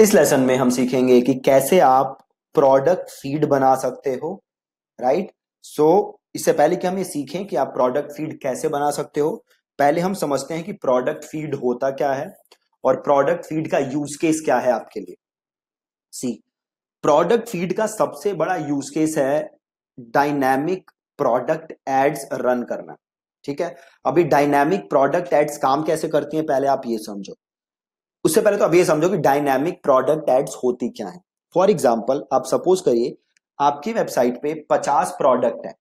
इस लेसन में हम सीखेंगे कि कैसे आप प्रोडक्ट सीड बना सकते हो राइट सो so, इससे पहले कि हम ये सीखें कि आप प्रोडक्ट सीड कैसे बना सकते हो पहले हम समझते हैं कि प्रोडक्ट सीड होता क्या है और प्रोडक्ट सीड का यूज केस क्या है आपके लिए सी प्रोडक्ट सीड का सबसे बड़ा यूज केस है डायनेमिक प्रोडक्ट एड्स रन करना ठीक है अभी डायनेमिक प्रोडक्ट एड्स काम कैसे करती हैं पहले आप ये समझो उससे पहले तो अब ये समझो कि डायनेमिक प्रोडक्ट एड्स होती क्या है फॉर एग्जाम्पल आप सपोज करिए आपकी वेबसाइट पे पचास प्रोडक्ट है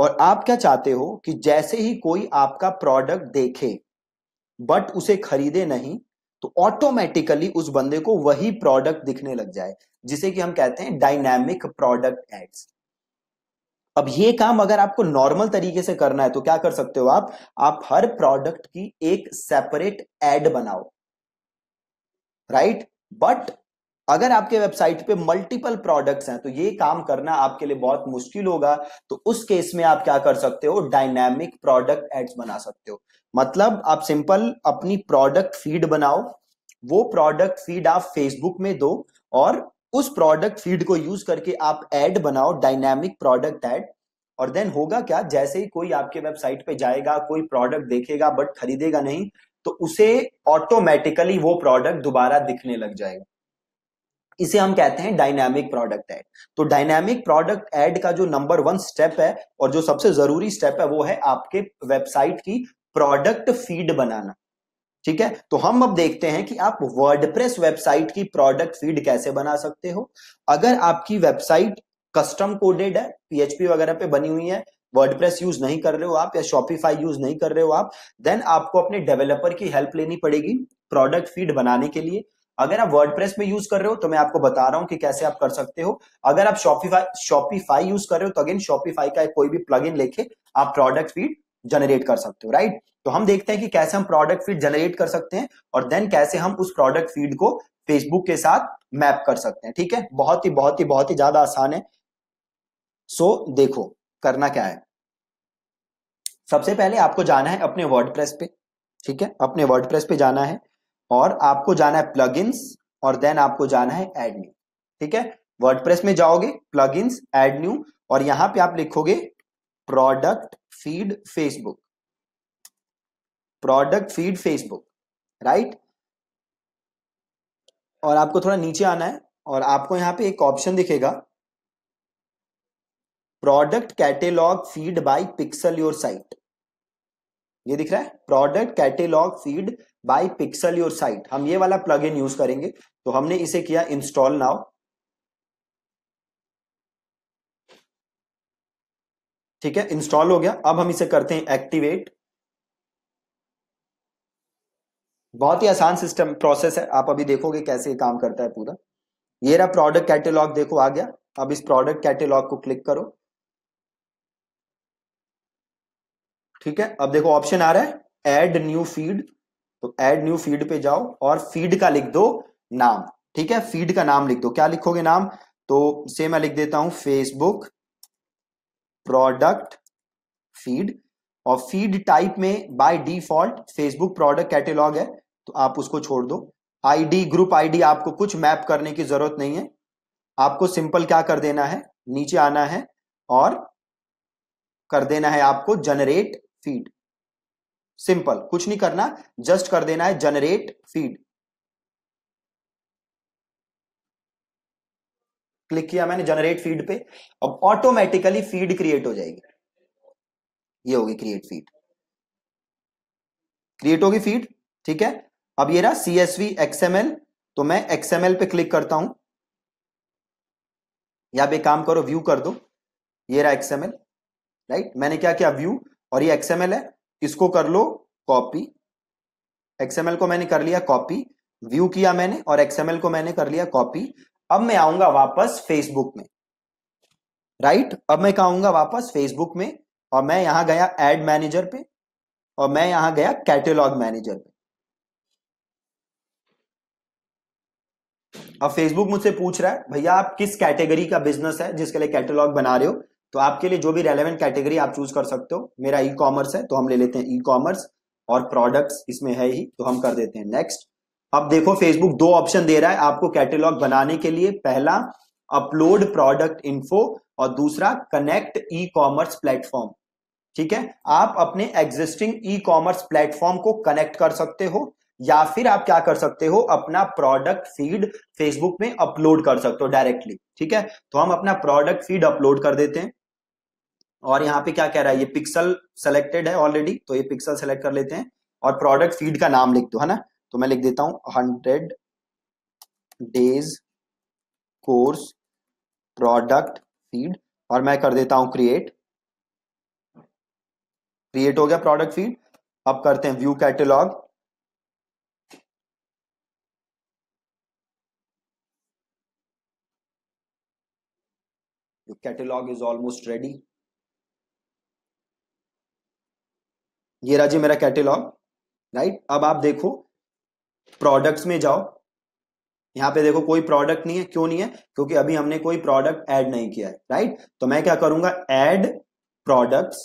और आप क्या चाहते हो कि जैसे ही कोई आपका प्रोडक्ट देखे बट उसे खरीदे नहीं तो ऑटोमेटिकली उस बंदे को वही प्रोडक्ट दिखने लग जाए जिसे कि हम कहते हैं डायनेमिक प्रोडक्ट एड्स अब ये काम अगर आपको नॉर्मल तरीके से करना है तो क्या कर सकते हो आप आप हर प्रोडक्ट की एक सेपरेट एड बनाओ राइट बट अगर आपके वेबसाइट पे मल्टीपल प्रोडक्ट्स हैं तो ये काम करना आपके लिए बहुत मुश्किल होगा तो उस केस में आप क्या कर सकते हो डायनामिक प्रोडक्ट एड्स बना सकते हो मतलब आप सिंपल अपनी प्रोडक्ट फीड बनाओ वो प्रोडक्ट फीड आप फेसबुक में दो और उस प्रोडक्ट फीड को यूज करके आप एड बनाओ डायनामिक प्रोडक्ट एड और देन होगा क्या जैसे ही कोई आपके वेबसाइट पे जाएगा कोई प्रोडक्ट देखेगा बट खरीदेगा नहीं तो उसे ऑटोमेटिकली वो प्रोडक्ट दोबारा दिखने लग जाएगा इसे हम कहते हैं डायनामिक प्रोडक्ट ऐड तो डायनामिक प्रोडक्ट ऐड का जो नंबर वन स्टेप है और जो सबसे जरूरी स्टेप है वो है आपके वेबसाइट की प्रोडक्ट फीड बनाना ठीक है तो हम अब देखते हैं कि आप वर्डप्रेस वेबसाइट की प्रोडक्ट फीड कैसे बना सकते हो अगर आपकी वेबसाइट कस्टम कोडेड है पीएचपी वगैरह पे बनी हुई है वर्डप्रेस यूज नहीं कर रहे हो आप या शॉपिफाई यूज नहीं कर रहे हो आप देन आपको अपने डेवलपर की हेल्प लेनी पड़ेगी प्रोडक्ट फीड बनाने के लिए अगर आप प्रेस में यूज कर रहे हो तो मैं आपको बता रहा हूं कि कैसे आप कर सकते हो अगर आप शॉपिफाई शॉपिफाई यूज कर रहे हो तो अगेन शॉपिफाई का कोई भी प्लग इन लेके आप प्रोडक्ट फीड जनरेट कर सकते हो राइट तो हम देखते हैं कि कैसे हम प्रोडक्ट फीड जनरेट कर सकते हैं और देन कैसे हम उस प्रोडक्ट फीड को फेसबुक के साथ मैप कर सकते हैं ठीक है बहुत ही बहुत ही बहुत ही ज्यादा आसान है सो so, देखो करना क्या है सबसे पहले आपको जाना है अपने वर्ड पे ठीक है अपने वर्ड पे जाना है और आपको जाना है प्लग और देन आपको जाना है एड न्यू ठीक है वर्ड में जाओगे इन्स एड न्यू और यहां पे आप लिखोगे product feed Facebook product feed Facebook right और आपको थोड़ा नीचे आना है और आपको यहां पे एक ऑप्शन दिखेगा product catalogue feed by pixel your site ये दिख रहा है product catalogue feed by pixel your site हम ये वाला प्लग इन यूज करेंगे तो हमने इसे किया इंस्टॉल नाउ ठीक है इंस्टॉल हो गया अब हम इसे करते हैं एक्टिवेट बहुत ही आसान सिस्टम प्रोसेस है आप अभी देखोगे कैसे काम करता है पूरा ये रहा प्रोडक्ट कैटेलॉग देखो आ गया अब इस प्रोडक्ट कैटेलॉग को क्लिक करो ठीक है अब देखो ऑप्शन आ रहा है एड न्यू फीड तो एड न्यू फीड पे जाओ और फीड का लिख दो नाम ठीक है फीड का नाम लिख दो क्या लिखोगे नाम तो से मैं लिख देता हूं फेसबुक प्रोडक्ट फीड और फीड टाइप में by default Facebook product catalogue है तो आप उसको छोड़ दो आईडी ग्रुप आईडी आपको कुछ मैप करने की जरूरत नहीं है आपको सिंपल क्या कर देना है नीचे आना है और कर देना है आपको जनरेट फीड सिंपल कुछ नहीं करना जस्ट कर देना है जनरेट फीड क्लिक किया मैंने जनरेट फीड पे अब ऑटोमेटिकली फीड क्रिएट हो जाएगी ये होगी क्रिएट फीड क्रिएट होगी फीड ठीक है अब ये रहा सीएसवी एक्सएमएल तो मैं एक्सएमएल पे क्लिक करता हूं या बे काम करो व्यू कर दो ये रहा एक्सएमएल राइट मैंने क्या किया व्यू और ये एक्सएमएल है इसको कर लो कॉपी एक्सएमएल को मैंने कर लिया कॉपी व्यू किया मैंने और एक्सएमएल को मैंने कर लिया कॉपी अब मैं आऊंगा वापस फेसबुक में राइट अब मैं कहूंगा वापस फेसबुक में और मैं यहां गया एड मैनेजर पे और मैं यहां गया कैटेलॉग मैनेजर पे अब फेसबुक मुझसे पूछ रहा है भैया आप किस कैटेगरी का बिजनेस है जिसके लिए कैटेलॉग बना रहे हो तो आपके लिए जो भी रेलेवेंट कैटेगरी आप चूज कर सकते हो मेरा ई e कॉमर्स है तो हम ले लेते हैं ई e कॉमर्स और प्रोडक्ट्स इसमें है ही तो हम कर देते हैं नेक्स्ट अब देखो फेसबुक दो ऑप्शन दे रहा है आपको कैटेलॉग बनाने के लिए पहला अपलोड प्रोडक्ट इन्फो और दूसरा कनेक्ट ई कॉमर्स प्लेटफॉर्म ठीक है आप अपने एग्जिस्टिंग ई कॉमर्स प्लेटफॉर्म को कनेक्ट कर सकते हो या फिर आप क्या कर सकते हो अपना प्रोडक्ट फीड फेसबुक में अपलोड कर सकते हो डायरेक्टली ठीक है तो हम अपना प्रोडक्ट फीड अपलोड कर देते हैं और यहाँ पे क्या कह रहा है ये पिक्सल सेलेक्टेड है ऑलरेडी तो ये पिक्सल सेलेक्ट कर लेते हैं और प्रोडक्ट फीड का नाम लिख दो है ना तो मैं लिख देता हूं hundred days course product feed और मैं कर देता हूं क्रिएट क्रिएट हो गया प्रोडक्ट फीड अब करते हैं view catalogue catalogue is almost ready ये राजी मेरा कैटेलॉग राइट अब आप देखो प्रोडक्ट्स में जाओ यहाँ पे देखो कोई प्रोडक्ट नहीं है क्यों नहीं है क्योंकि अभी हमने कोई प्रोडक्ट ऐड नहीं किया है राइट तो मैं क्या करूंगा ऐड प्रोडक्ट्स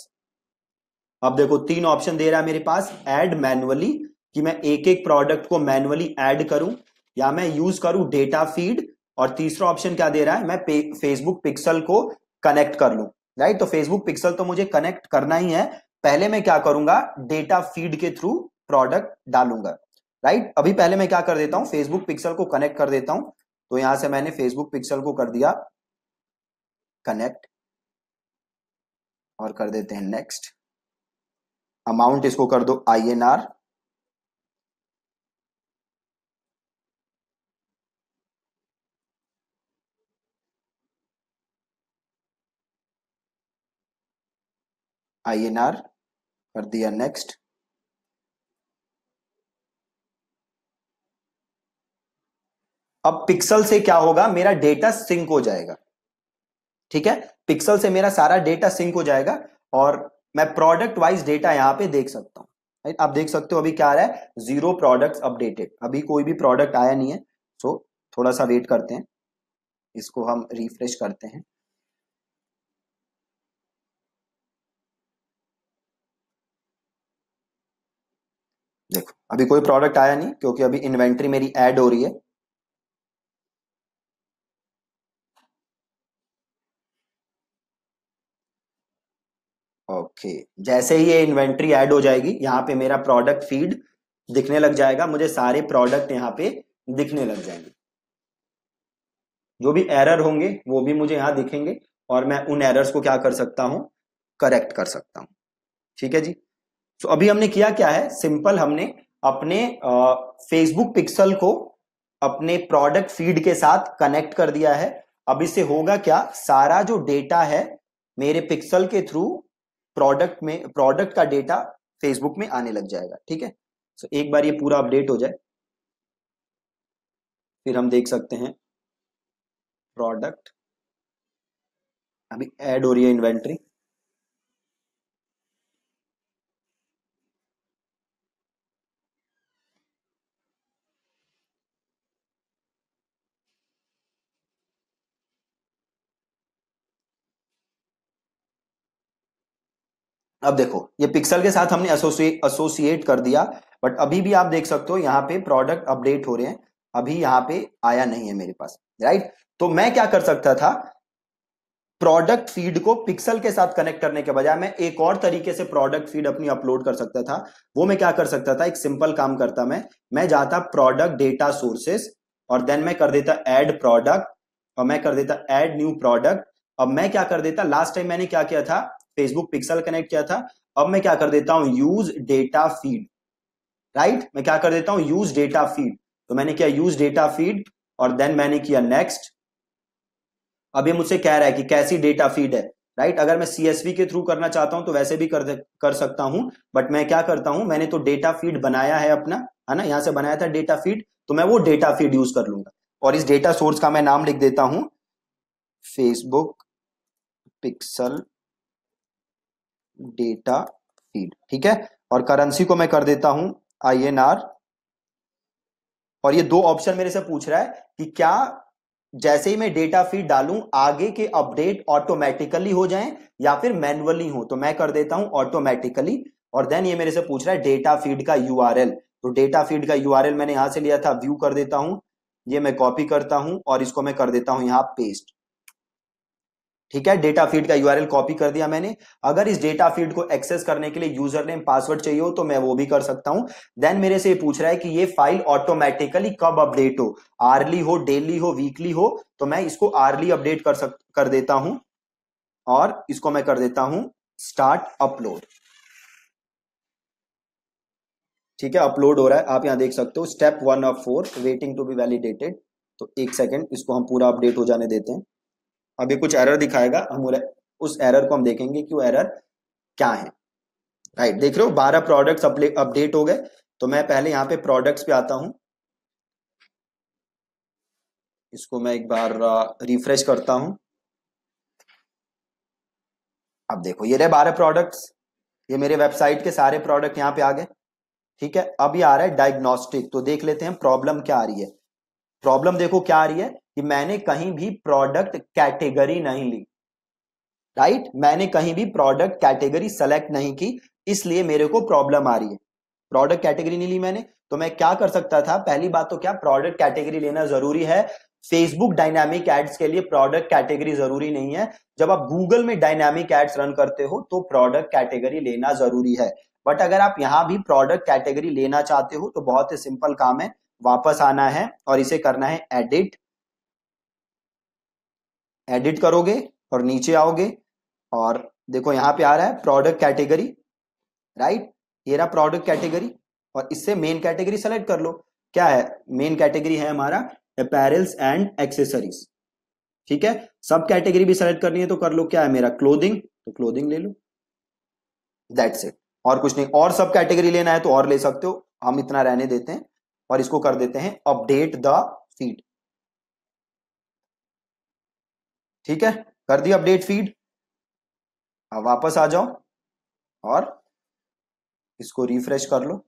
अब देखो तीन ऑप्शन दे रहा है मेरे पास ऐड मैनुअली कि मैं एक एक प्रोडक्ट को मैनुअली ऐड करूं या मैं यूज करूं डेटा फीड और तीसरा ऑप्शन क्या दे रहा है मैं फेसबुक पिक्सल को कनेक्ट कर लू राइट तो फेसबुक पिक्सल तो मुझे कनेक्ट करना ही है पहले मैं क्या करूंगा डेटा फीड के थ्रू प्रोडक्ट डालूंगा राइट अभी पहले मैं क्या कर देता हूं फेसबुक पिक्सल को कनेक्ट कर देता हूं तो यहां से मैंने फेसबुक पिक्सल को कर दिया कनेक्ट और कर देते हैं नेक्स्ट अमाउंट इसको कर दो आई एन आर INR कर दिया नेक्स्ट अब पिक्सल से क्या होगा मेरा डेटा सिंक हो जाएगा ठीक है पिक्सल से मेरा सारा डेटा सिंक हो जाएगा और मैं प्रोडक्ट वाइज डेटा यहां पे देख सकता हूं आप देख सकते हो अभी क्या आ रहा है जीरो प्रोडक्ट्स अपडेटेड अभी कोई भी प्रोडक्ट आया नहीं है सो so, थोड़ा सा वेट करते हैं इसको हम रिफ्रेश करते हैं देखो अभी कोई प्रोडक्ट आया नहीं क्योंकि अभी इन्वेंट्री मेरी ऐड हो रही है ओके okay. जैसे ही ये इन्वेंट्री ऐड हो जाएगी यहाँ पे मेरा प्रोडक्ट फीड दिखने लग जाएगा मुझे सारे प्रोडक्ट यहाँ पे दिखने लग जाएंगे जो भी एरर होंगे वो भी मुझे यहाँ दिखेंगे और मैं उन एरर्स को क्या कर सकता हूँ करेक्ट कर सकता हूँ ठीक है जी तो अभी हमने किया क्या है सिंपल हमने अपने फेसबुक पिक्सल को अपने प्रोडक्ट फीड के साथ कनेक्ट कर दिया है अब इससे होगा क्या सारा जो डेटा है मेरे पिक्सल के थ्रू प्रोडक्ट में प्रोडक्ट का डेटा फेसबुक में आने लग जाएगा ठीक है सो एक बार ये पूरा अपडेट हो जाए फिर हम देख सकते हैं प्रोडक्ट अभी ऐड हो रही है इन्वेंट्री अब देखो ये पिक्सल के साथ हमने एसोसिएट कर दिया बट अभी भी आप देख सकते हो यहाँ पे प्रोडक्ट अपडेट हो रहे हैं अभी यहाँ पे आया नहीं है मेरे पास राइट तो मैं क्या कर सकता था प्रोडक्ट फीड को पिक्सल के साथ कनेक्ट करने के बजाय मैं एक और तरीके से प्रोडक्ट फीड अपनी अपलोड कर सकता था वो मैं क्या कर सकता था एक सिंपल काम करता मैं मैं जाता प्रोडक्ट डेटा सोर्सेस और देन मैं कर देता एड प्रोडक्ट और मैं कर देता एड न्यू प्रोडक्ट अब मैं क्या कर देता लास्ट टाइम मैंने क्या किया था फेसबुक पिक्सल कनेक्ट किया था अब मैं क्या कर देता हूं यूज डेटा फीड राइट मैं क्या कर देता हूं यूज डेटा फीड तो मैंने किया यूज डेटा फीड और देन मैंने किया नेक्स्ट अब ये मुझसे कह रहा है कि कैसी डेटा फीड है राइट right? अगर मैं सीएसवी के थ्रू करना चाहता हूं तो वैसे भी कर कर सकता हूं बट मैं क्या करता हूं मैंने तो डेटा फीड बनाया है अपना है ना यहां से बनाया था डेटा फीड तो मैं वो डेटा फीड यूज कर लूंगा और इस डेटा सोर्स का मैं नाम लिख देता हूं फेसबुक पिक्सल डेटा फीड ठीक है और करेंसी को मैं कर देता हूं आई एन आर और ये दो ऑप्शन मेरे से पूछ रहा है कि क्या जैसे ही मैं डेटा फीड डालूं आगे के अपडेट ऑटोमेटिकली हो जाएं या फिर मैनुअली हो तो मैं कर देता हूं ऑटोमेटिकली और देन ये मेरे से पूछ रहा है डेटा फीड का यू तो डेटा फीड का यू मैंने यहां से लिया था व्यू कर देता हूं ये मैं कॉपी करता हूं और इसको मैं कर देता हूं यहां पेस्ट ठीक है डेटा फीड का यूआरएल कॉपी कर दिया मैंने अगर इस डेटा फीड को एक्सेस करने के लिए यूजर नेम पासवर्ड चाहिए हो तो मैं वो भी कर सकता हूं देन मेरे से ये पूछ रहा है कि ये फाइल ऑटोमेटिकली कब अपडेट हो आर्ली हो डेली हो वीकली हो तो मैं इसको आर्ली अपडेट कर सक कर देता हूं और इसको मैं कर देता हूं स्टार्ट अपलोड ठीक है अपलोड हो रहा है आप यहां देख सकते हो step one of four waiting to be validated तो एक सेकेंड इसको हम पूरा अपडेट हो जाने देते हैं अभी कुछ एरर दिखाएगा हम उस एरर को हम देखेंगे कि वो एरर क्या है राइट right, देख रहे हो बारह प्रोडक्ट्स अपडेट हो गए तो मैं पहले यहाँ पे प्रोडक्ट्स पे आता हूं इसको मैं एक बार रिफ्रेश करता हूं अब देखो ये रहे बारह प्रोडक्ट्स ये मेरे वेबसाइट के सारे प्रोडक्ट यहाँ पे आ गए ठीक है अब ये आ रहा है डायग्नोस्टिक तो देख लेते हैं प्रॉब्लम क्या आ रही है प्रॉब्लम देखो क्या आ रही है कि मैंने कहीं भी प्रोडक्ट कैटेगरी नहीं ली राइट मैंने कहीं भी प्रोडक्ट कैटेगरी सेलेक्ट नहीं की इसलिए मेरे को प्रॉब्लम आ रही है प्रोडक्ट कैटेगरी नहीं ली मैंने तो मैं क्या कर सकता था पहली बात तो क्या प्रोडक्ट कैटेगरी लेना जरूरी है फेसबुक डायनामिक एड्स के लिए प्रोडक्ट कैटेगरी जरूरी नहीं है जब आप गूगल में डायनामिक एड्स रन करते हो तो प्रोडक्ट कैटेगरी लेना जरूरी है बट अगर आप यहां भी प्रोडक्ट कैटेगरी लेना चाहते हो तो बहुत ही सिंपल काम है वापस आना है और इसे करना है एडिट एडिट करोगे और नीचे आओगे और देखो यहां पे आ रहा है प्रोडक्ट कैटेगरी राइट ये रहा प्रोडक्ट कैटेगरी और इससे मेन कैटेगरी सेलेक्ट कर लो क्या है मेन कैटेगरी है हमारा अपेरल्स एंड एक्सेसरीज ठीक है सब कैटेगरी भी सेलेक्ट करनी है तो कर लो क्या है मेरा क्लोदिंग तो क्लोदिंग ले लो दैट्स इट और कुछ नहीं और सब कैटेगरी लेना है तो और ले सकते हो हम इतना रहने देते हैं और इसको कर देते हैं अपडेट द फीड ठीक है कर दिया अपडेट फीड अब वापस आ जाओ और इसको रिफ्रेश कर लो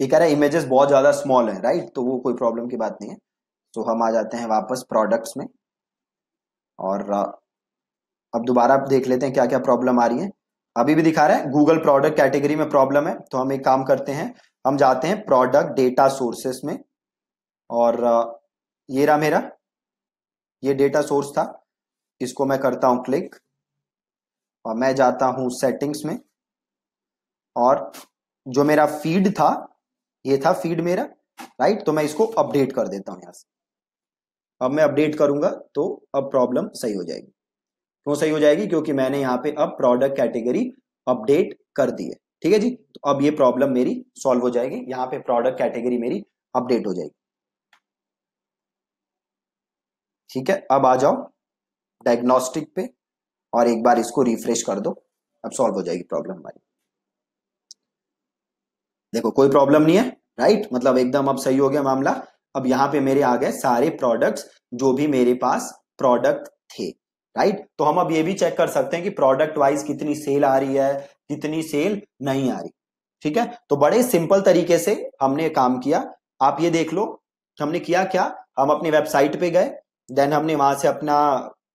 ये कह रहा है इमेजेस बहुत ज्यादा स्मॉल है राइट तो वो कोई प्रॉब्लम की बात नहीं है तो हम आ जाते हैं वापस प्रोडक्ट्स में और अब दोबारा आप देख लेते हैं क्या क्या प्रॉब्लम आ रही है अभी भी दिखा रहे हैं गूगल प्रोडक्ट कैटेगरी में प्रॉब्लम है तो हम एक काम करते हैं हम जाते हैं प्रोडक्ट डेटा सोर्सेस में और ये रहा मेरा ये डेटा सोर्स था इसको मैं करता हूं क्लिक और मैं जाता हूं सेटिंग्स में और जो मेरा फीड था ये था फीड मेरा राइट तो मैं इसको अपडेट कर देता हूं यहां से अब मैं अपडेट करूंगा तो अब प्रॉब्लम सही हो जाएगी क्यों सही हो जाएगी क्योंकि मैंने यहाँ पे अब प्रोडक्ट कैटेगरी अपडेट कर दी है ठीक है जी तो अब ये प्रॉब्लम मेरी सॉल्व हो जाएगी यहाँ पे प्रोडक्ट कैटेगरी मेरी अपडेट हो जाएगी ठीक है अब आ जाओ डायग्नोस्टिक पे और एक बार इसको रिफ्रेश कर दो अब सॉल्व हो जाएगी प्रॉब्लम हमारी देखो कोई प्रॉब्लम नहीं है राइट मतलब एकदम अब सही हो गया मामला अब यहां पे मेरे आ गए सारे प्रोडक्ट्स जो भी मेरे पास प्रोडक्ट थे राइट तो हम अब ये भी चेक कर सकते हैं कि प्रोडक्ट वाइज कितनी सेल आ रही है कितनी सेल नहीं आ रही ठीक है तो बड़े सिंपल तरीके से हमने काम किया आप ये देख लो कि हमने किया क्या हम अपनी वेबसाइट पे गए देन हमने वहां से अपना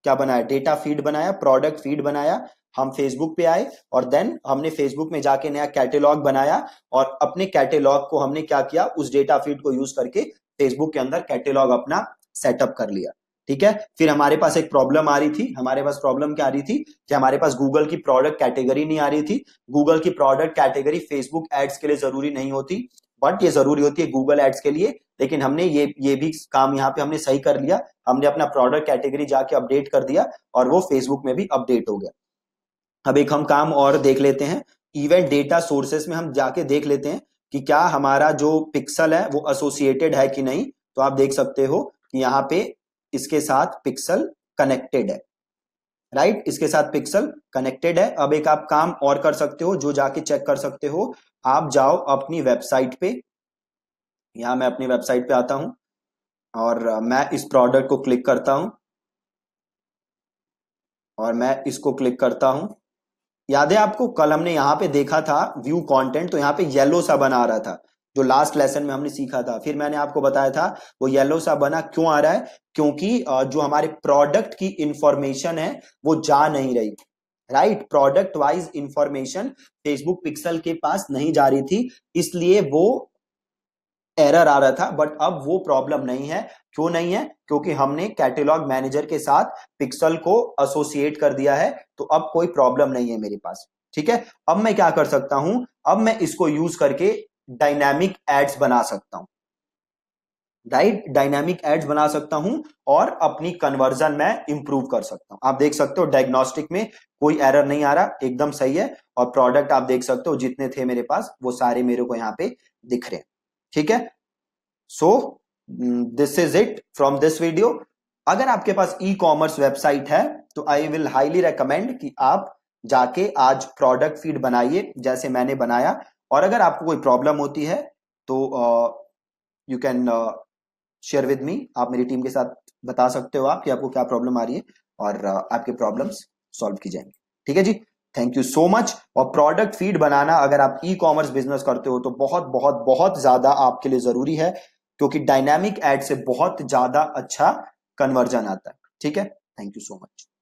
क्या बनाया डेटा फीड बनाया प्रोडक्ट फीड बनाया हम फेसबुक पे आए और देन हमने फेसबुक में जाके नया कैटेलॉग बनाया और अपने कैटेलॉग को हमने क्या किया उस डेटा फीड को यूज करके फेसबुक के अंदर कैटेलॉग अपना सेटअप कर लिया ठीक है फिर हमारे पास एक प्रॉब्लम आ रही थी हमारे पास प्रॉब्लम क्या आ रही थी कि हमारे पास गूगल की प्रोडक्ट कैटेगरी नहीं आ रही थी गूगल की प्रोडक्ट कैटेगरी फेसबुक एड्स के लिए जरूरी नहीं होती बट ये जरूरी होती है गूगल एड्स के लिए लेकिन हमने ये ये भी काम यहाँ पे हमने सही कर लिया हमने अपना प्रोडक्ट कैटेगरी जाके अपडेट कर दिया और वो फेसबुक में भी अपडेट हो गया अब एक हम काम और देख लेते हैं इवेंट डेटा सोर्सेस में हम जाके देख लेते हैं कि क्या हमारा जो पिक्सल है वो एसोसिएटेड है कि नहीं तो आप देख सकते हो कि यहाँ पे इसके साथ पिक्सल कनेक्टेड है राइट इसके साथ पिक्सल कनेक्टेड है अब एक आप काम और कर सकते हो जो जाके चेक कर सकते हो आप जाओ अपनी वेबसाइट पे यहां मैं अपनी वेबसाइट पे आता हूं और मैं इस प्रोडक्ट को क्लिक करता हूं और मैं इसको क्लिक करता हूं याद है आपको कल हमने यहां पे देखा था व्यू कंटेंट तो यहां पे येलो सा बना रहा था जो लास्ट लेसन में हमने सीखा था फिर मैंने आपको बताया था वो येलो सा बना क्यों आ रहा है क्योंकि जो हमारे प्रोडक्ट की इंफॉर्मेशन है वो जा नहीं रही right product wise information Facebook pixel के पास नहीं जा रही थी इसलिए वो एरर आ रहा था बट अब वो प्रॉब्लम नहीं है क्यों नहीं है क्योंकि हमने कैटेलॉग मैनेजर के साथ पिक्सल को एसोसिएट कर दिया है तो अब कोई प्रॉब्लम नहीं है मेरे पास ठीक है अब मैं क्या कर सकता हूं अब मैं इसको यूज करके डायनामिक एड्स बना सकता हूं राइट डायनामिक एड्स बना सकता हूं और अपनी कन्वर्जन में इंप्रूव कर सकता हूं आप देख सकते हो डायग्नोस्टिक में कोई एरर नहीं आ रहा एकदम सही है और प्रोडक्ट आप देख सकते हो जितने थे मेरे पास वो सारे मेरे को यहाँ पे दिख रहे हैं ठीक है so this is it from this video अगर आपके पास ई कॉमर्स वेबसाइट है तो आई विल हाईली रिकमेंड कि आप जाके आज प्रोडक्ट फीड बनाइए जैसे मैंने बनाया और अगर आपको कोई प्रॉब्लम होती है तो you can share with me आप मेरी टीम के साथ बता सकते हो आप कि आपको क्या प्रॉब्लम आ रही है और uh, आपके प्रॉब्लम्स सॉल्व की जाएंगे ठीक है जी थैंक यू सो मच और प्रोडक्ट फीड बनाना अगर आप ई कॉमर्स बिजनेस करते हो तो बहुत बहुत बहुत ज्यादा आपके लिए जरूरी है क्योंकि डायनामिक एड से बहुत ज्यादा अच्छा कन्वर्जन आता है ठीक है थैंक यू सो मच